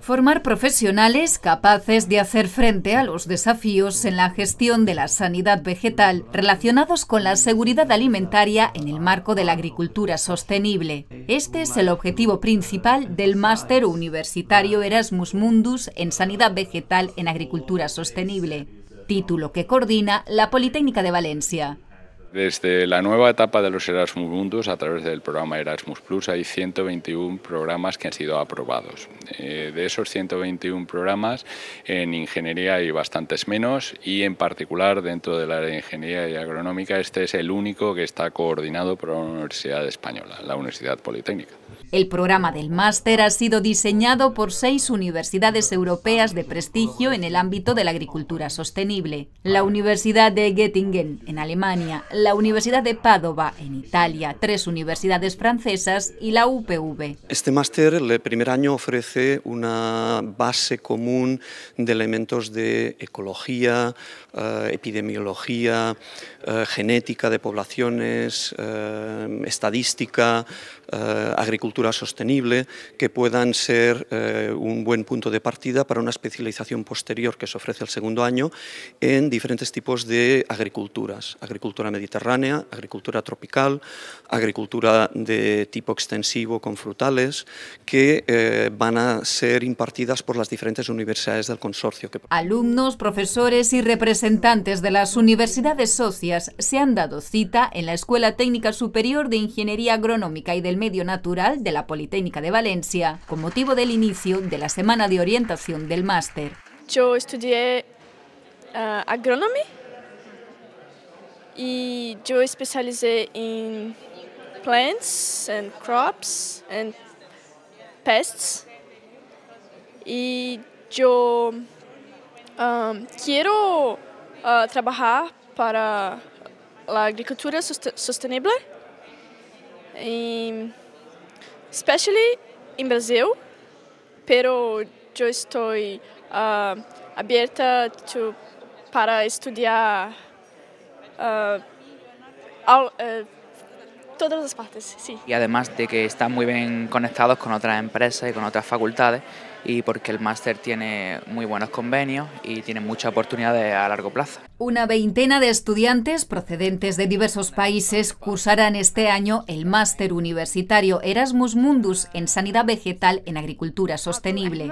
Formar profesionales capaces de hacer frente a los desafíos en la gestión de la sanidad vegetal relacionados con la seguridad alimentaria en el marco de la agricultura sostenible. Este es el objetivo principal del Máster Universitario Erasmus Mundus en Sanidad Vegetal en Agricultura Sostenible, título que coordina la Politécnica de Valencia. Desde la nueva etapa de los Erasmus Mundus, a través del programa Erasmus Plus, hay 121 programas que han sido aprobados. Eh, de esos 121 programas, en ingeniería hay bastantes menos y, en particular, dentro del área de ingeniería y agronómica, este es el único que está coordinado por la Universidad Española, la Universidad Politécnica. El programa del máster ha sido diseñado por seis universidades europeas de prestigio en el ámbito de la agricultura sostenible. La Universidad de Göttingen, en Alemania, la Universidad de Padova, en Italia, tres universidades francesas y la UPV. Este máster, el primer año, ofrece una base común de elementos de ecología, eh, epidemiología, eh, genética de poblaciones, eh, estadística, agricultura sostenible, que puedan ser un buen punto de partida para una especialización posterior que se ofrece el segundo año en diferentes tipos de agriculturas, agricultura mediterránea agricultura tropical, agricultura de tipo extensivo con frutales, que eh, van a ser impartidas por las diferentes universidades del consorcio. Alumnos, profesores y representantes de las universidades socias se han dado cita en la Escuela Técnica Superior de Ingeniería Agronómica y del Medio Natural de la Politécnica de Valencia, con motivo del inicio de la Semana de Orientación del Máster. Yo estudié eh, agronomía e eu especializei em plants and crops and pests e eu um, quero uh, trabalhar para a agricultura sustentável especially em Brasil, pero eu estou uh, aberta to, para estudar Ah, eh, todas las partes, sí. Y además de que están muy bien conectados con otras empresas y con otras facultades y porque el máster tiene muy buenos convenios y tiene muchas oportunidades a largo plazo. Una veintena de estudiantes procedentes de diversos países cursarán este año el máster universitario Erasmus Mundus en Sanidad Vegetal en Agricultura Sostenible.